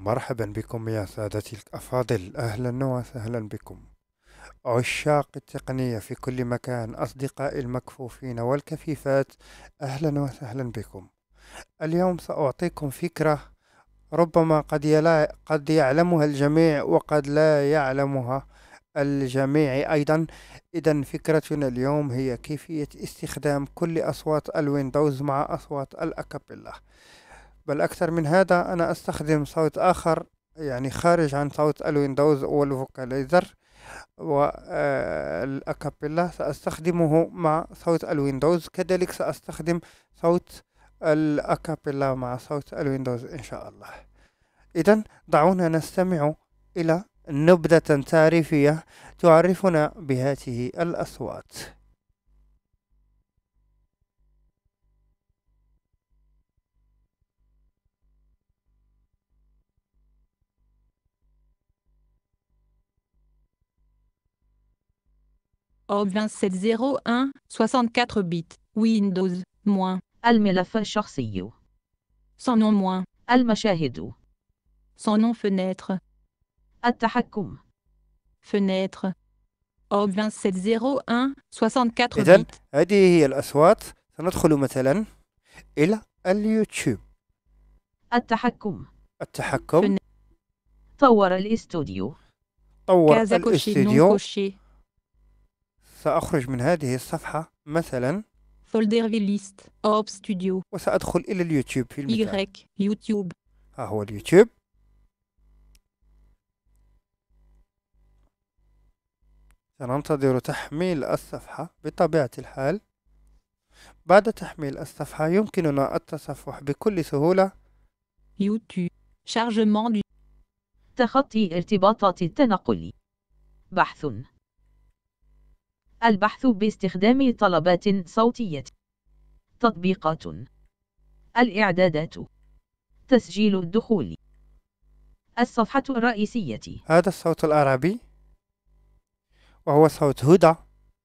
مرحبا بكم يا سادتي الأفاضل أهلا وسهلا بكم عشاق التقنية في كل مكان أصدقائي المكفوفين والكفيفات أهلا وسهلا بكم اليوم سأعطيكم فكرة ربما قد, يلا قد يعلمها الجميع وقد لا يعلمها الجميع أيضا إذا فكرتنا اليوم هي كيفية استخدام كل أصوات الويندوز مع أصوات الأكابيلا بل أكثر من هذا أنا أستخدم صوت آخر يعني خارج عن صوت الويندوز والفوكاليزر والأكابيلا آه، سأستخدمه مع صوت الويندوز كذلك سأستخدم صوت الأكابيلا مع صوت الويندوز إن شاء الله إذا دعونا نستمع إلى نبذة تعريفية تعرفنا بهذه الأصوات o 2701 64 bits Windows moins Almela Fasharsoyo. Son nom moins Almashahedou. Son nom fenêtre. Attaque. Fenêtre. Ob 2701 64 64 64 bits. Eh bien, à les éclats, YouTube. Al-Estudio سأخرج من هذه الصفحة مثلا فولدر في ليست اوب ستوديو وسأدخل إلى اليوتيوب في المثال y يوتيوب ها هو اليوتيوب سننتظر تحميل الصفحة بطبيعة الحال بعد تحميل الصفحة يمكننا التصفح بكل سهولة يوتيوب شارجمون تخطي ارتباطات التنقل بحث البحث باستخدام طلبات صوتية تطبيقات الإعدادات تسجيل الدخول الصفحة الرئيسية هذا الصوت العربي وهو صوت هدى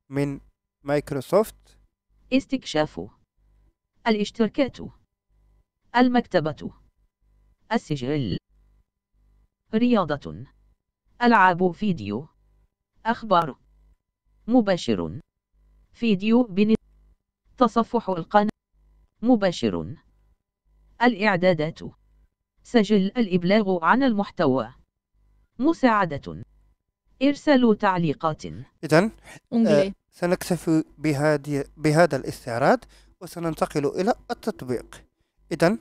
من مايكروسوفت استكشاف الاشتراكات المكتبة السجل رياضة ألعاب فيديو أخبار مباشر فيديو بن تصفح القناة مباشر الإعدادات سجل الإبلاغ عن المحتوى مساعدة إرسال تعليقات إذا آه سنكتفي بهذه بهذا الاستعراض وسننتقل إلى التطبيق إذا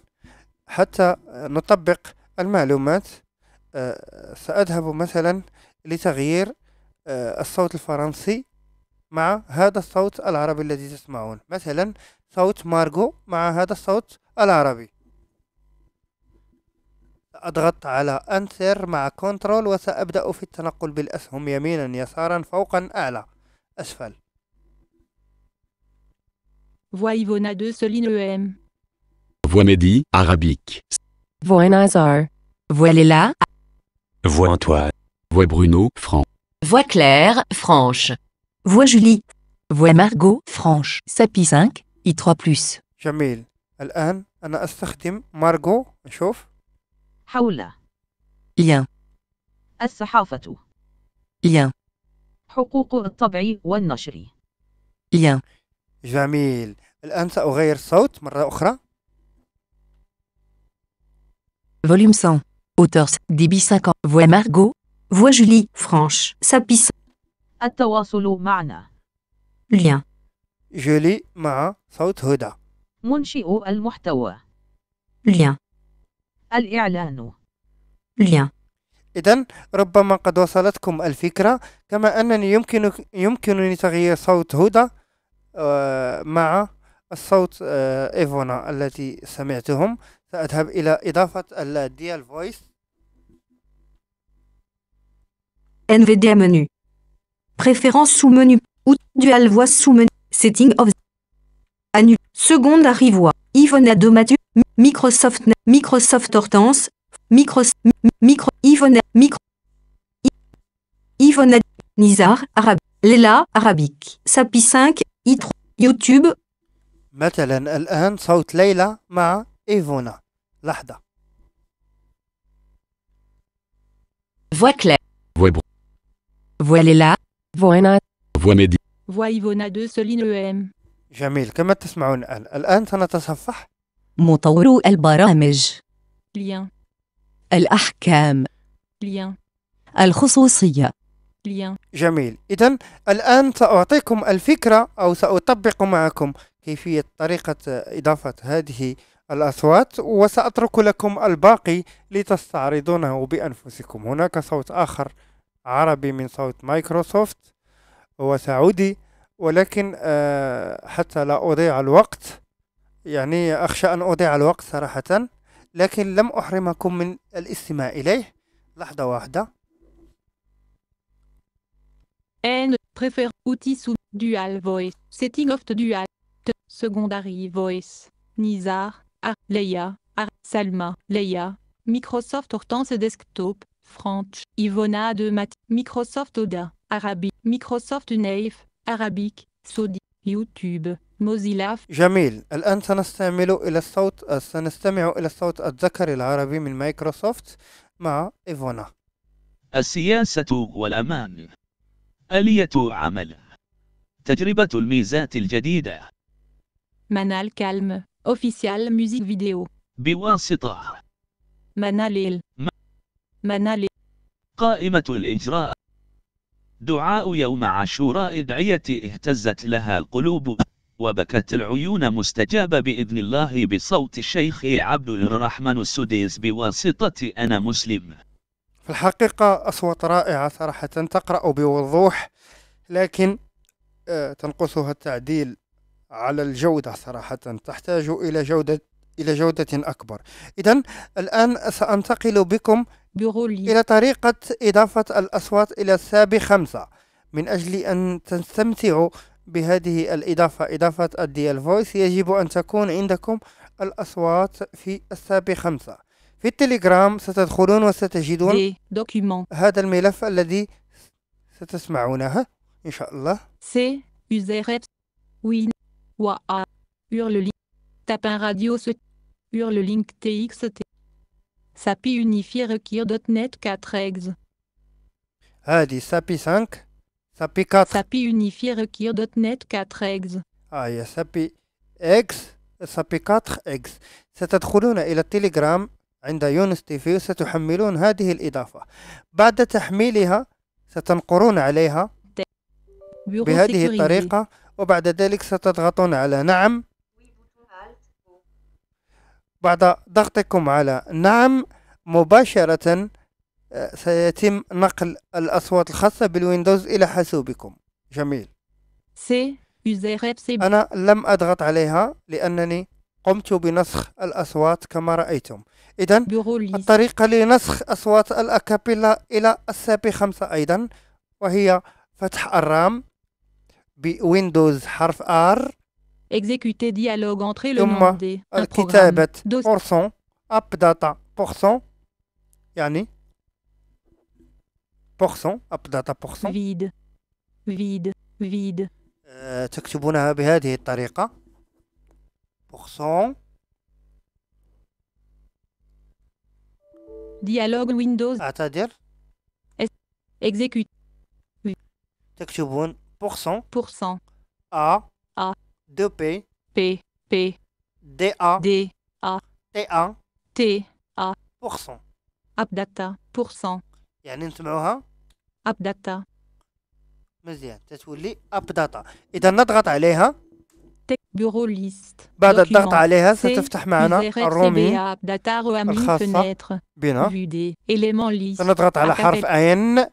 حتى نطبق المعلومات آه سأذهب مثلا لتغيير آه الصوت الفرنسي مع هذا الصوت العربي الذي تسمعون مثلا صوت مارغو مع هذا الصوت العربي أضغط على أنسر مع كنترول وسأبدأ في التنقل بالأسهم يمينا يسارا فوقا أعلى أسفل Voix Ivona Soline EM. Voix Mehdi, arabique. Voix Nazar. Voix Léla. Voix Antoine. Voix Bruno, franc. Voix Claire, franche. Voix Julie. Voix Margot. Franche. Sapi 5. i3+. margot, الآن أنا أستخدم مارغو نشوف. حول. lien. الصحافة. lien. حقوق الطبع والنشر. lien. جميل. الآن سأغير الصوت marra أخرى. Volume 100. auteur débit 50. Voix Margot. Voix Julie. Franche. Sapi 5. التواصل معنا لين جولي مع صوت هدى منشئ المحتوى لين الإعلان لين إذا ربما قد وصلتكم الفكرة كما أنني يمكن يمكنني تغيير صوت هدى آه، مع الصوت آه، إيفونا التي سمعتهم سأذهب إلى إضافة الديال فويس انفيديا منيو Préférence sous-menu. Ou dual voix sous-menu. Setting of. Annu. Seconde arrivois. Yvonne Adomatu Microsoft. Microsoft Hortense. Microsoft. Micro. Yvonne. Micro. Yvonne. Nizar. Arabe. Léla. Arabique. Sapi 5. I3. YouTube. مثلا الآن صوت ليلى Ma إيفونا Lahda Voix claire. Voix, Voix Léla. فوينا فوا ميدي دو سولين أم جميل كما تسمعون الآن الآن سنتصفح مطور البرامج ليان الأحكام ليان الخصوصية ليان جميل إذا الآن سأعطيكم الفكرة أو سأطبق معكم كيفية طريقة إضافة هذه الأصوات وسأترك لكم الباقي لتستعرضونه بأنفسكم هناك صوت آخر عربي من صوت مايكروسوفت هو سعودي ولكن آه، حتى لا أضيع الوقت يعني أخشى أن أضيع الوقت صراحة لكن لم أحرمكم من الاستماع إليه لحظة واحدة And prefer outils sous dual voice setting of the dual secondary voice Nizar A Leia A Salma Leia Microsoft Hortense Desktop French, Ivona de Mat, Microsoft Oda, Arabic, Microsoft Naif, Arabic, Saudi, يوتيوب Mozilla. جميل الآن سنستعمل إلى الصوت سنستمع إلى الصوت الذكري العربي من مايكروسوفت مع إيفونا السياسة والأمان آلية عمل تجربة الميزات الجديدة منال كالم أوفيسيال ميوزيك فيديو بواسطة مناليل منال قائمة الإجراء دعاء يوم عاشوراء إدعية اهتزت لها القلوب وبكت العيون مستجابة بإذن الله بصوت الشيخ عبد الرحمن السديس بواسطة أنا مسلم في الحقيقة أصوات رائعة صراحة تقرأ بوضوح لكن آه، تنقصها التعديل على الجودة صراحة تحتاج إلى جودة إلى جودة أكبر إذا الآن سأنتقل بكم إلى طريقة إضافة الأصوات إلى الساب خمسة من أجل أن تستمتعوا بهذه الإضافة إضافة الديال فويس يجب أن تكون عندكم الأصوات في الساب خمسة في التليجرام ستدخلون وستجدون هذا الملف الذي ستسمعونه إن شاء الله سي UZRF Win Wa Hurle Tapin لينك تي اكس تي SAPI unifié require.NET 4 ex هذه ah, SAPI 5 SAPI 4 SAPI unifié require.NET 4 ex اه ah, هي SAPI X SAPI 4 X ستدخلون إلى التليجرام عند يونس تي في وستحملون هذه الإضافة بعد تحميلها ستنقرون عليها بهذه الطريقة وبعد ذلك ستضغطون على نعم بعد ضغطكم على نعم مباشرة آه، سيتم نقل الأصوات الخاصة بالويندوز إلى حاسوبكم جميل أنا لم أضغط عليها لأنني قمت بنسخ الأصوات كما رأيتم إذا الطريقة لنسخ أصوات الأكابيلا إلى السابي خمسة أيضا وهي فتح الرام بويندوز حرف R exécuter dialogue entrer le demander le euh, programme d'autres Pourcent. Appdata. Pourcent. vide vide vide euh, tu dialogue windows attendez exécuter Pourcent. écris 2P, P, P, D. A. D, A, T. A. T, A, Pour cent. pourcent. Pour cent. يعني نسمعوها أبدت مزيان تتولي أبداتا إذا نضغط عليها بيرو ليست بعد الضغط عليها ستفتح معنا الرومي الخاصة بنا سنضغط على حرف N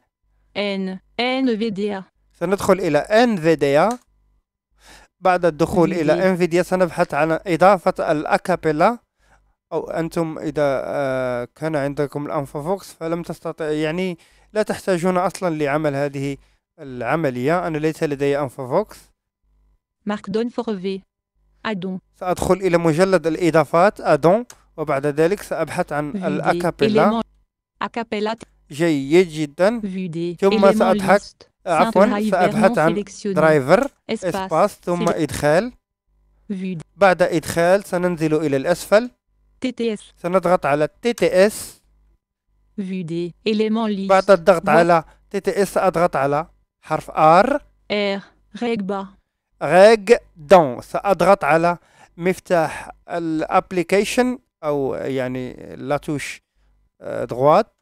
N N V D A سندخل إلى N V D A بعد الدخول إلى إيه. انفيديا سنبحث عن إضافة الأكابيلا أو أنتم إذا آه، كان عندكم الانفوفوكس فوكس فلم تستطع يعني لا تحتاجون أصلا لعمل هذه العملية أنا ليس لدي انفوفوكس فوكس مارك دون فورفي أدون سأدخل إلى مجلد الإضافات أدون وبعد ذلك سأبحث عن الأكابيلا أكابيلا جيد جدا ثم سأضحك عفوا سأبحث عن درايفر اسباس ثم إدخال بعد إدخال سننزل إلى الأسفل سنضغط على تي تي اس بعد الضغط على تي تي اس سأضغط على حرف ار ار ريغبا ريغ دون سأضغط على مفتاح الابليكيشن أو يعني لاتوش دغوات آه،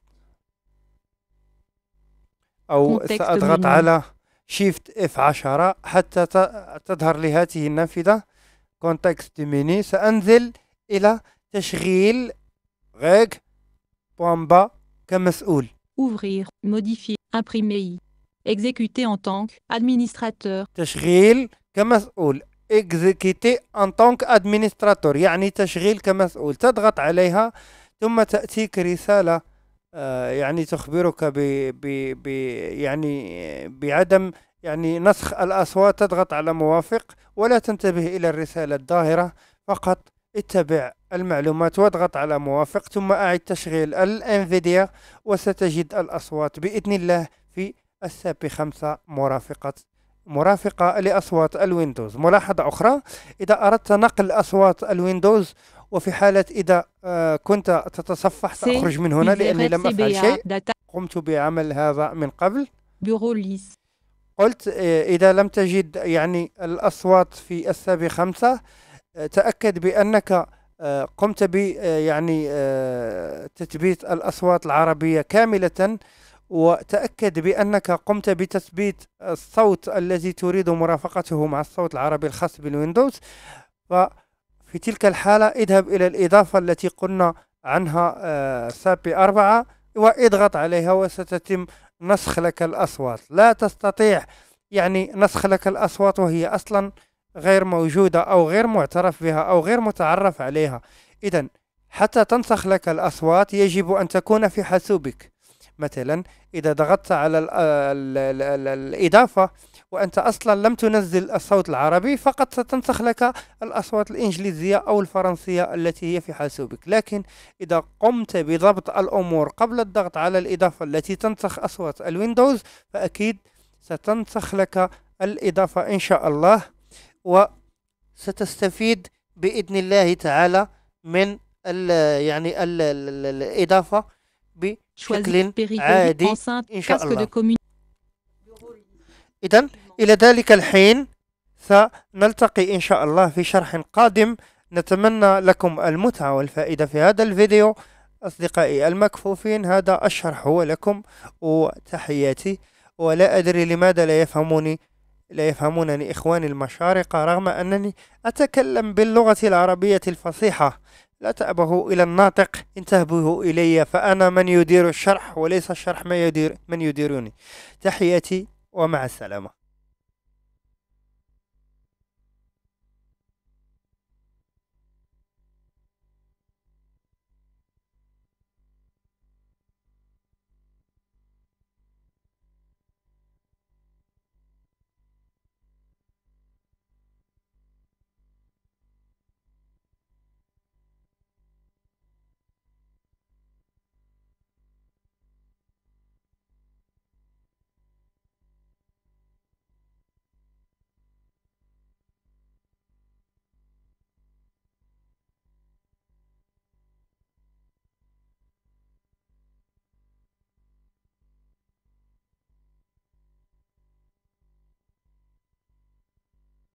أو سأضغط على شيفت اف 10 حتى تظهر لي هذه النافذة كونتكست ميني سأنزل إلى تشغيل غيغ بوان با كمسؤول ouvrir modifier imprimer exécuter en tant qu'administrateur تشغيل كمسؤول exécuter en tant qu'administrateur يعني تشغيل كمسؤول تضغط عليها ثم تأتيك رسالة آه، يعني تخبرك ب ب يعني بعدم يعني نسخ الأصوات تضغط على موافق ولا تنتبه إلى الرسالة الظاهرة فقط اتبع المعلومات واضغط على موافق ثم أعد تشغيل الانفيديا وستجد الأصوات بإذن الله في الساب 5 مرافقة مرافقة لأصوات الويندوز ملاحظة أخرى إذا أردت نقل أصوات الويندوز وفي حالة إذا آه، كنت تتصفح سأخرج من هنا لأني لم أفعل شيء قمت بعمل هذا من قبل قلت آه، إذا لم تجد يعني الأصوات في السابع خمسة آه، تأكد بأنك قمت ب يعني تثبيت الأصوات العربية كاملة وتأكد بأنك قمت بتثبيت الصوت الذي تريد مرافقته مع الصوت العربي الخاص بالويندوز ف في تلك الحالة اذهب إلى الإضافة التي قلنا عنها سابي آه، أربعة واضغط عليها وستتم نسخ لك الأصوات لا تستطيع يعني نسخ لك الأصوات وهي أصلا غير موجودة أو غير معترف بها أو غير متعرف عليها إذا حتى تنسخ لك الأصوات يجب أن تكون في حاسوبك مثلا إذا ضغطت على آه، الإضافة وأنت أصلا لم تنزل الصوت العربي فقط ستنسخ لك الأصوات الإنجليزية أو الفرنسية التي هي في حاسوبك لكن إذا قمت بضبط الأمور قبل الضغط على الإضافة التي تنسخ أصوات الويندوز فأكيد ستنسخ لك الإضافة إن شاء الله وستستفيد بإذن الله تعالى من الـ يعني الـ الإضافة بشكل عادي إن شاء الله إذا إلى ذلك الحين سنلتقي إن شاء الله في شرح قادم نتمنى لكم المتعة والفائدة في هذا الفيديو أصدقائي المكفوفين هذا الشرح هو لكم وتحياتي ولا أدري لماذا لا يفهموني لا يفهمونني إخواني المشارقة رغم أنني أتكلم باللغة العربية الفصيحة لا تأبهوا إلى الناطق انتبهوا إلي فأنا من يدير الشرح وليس الشرح ما يدير من يديرني تحياتي ومع السلامة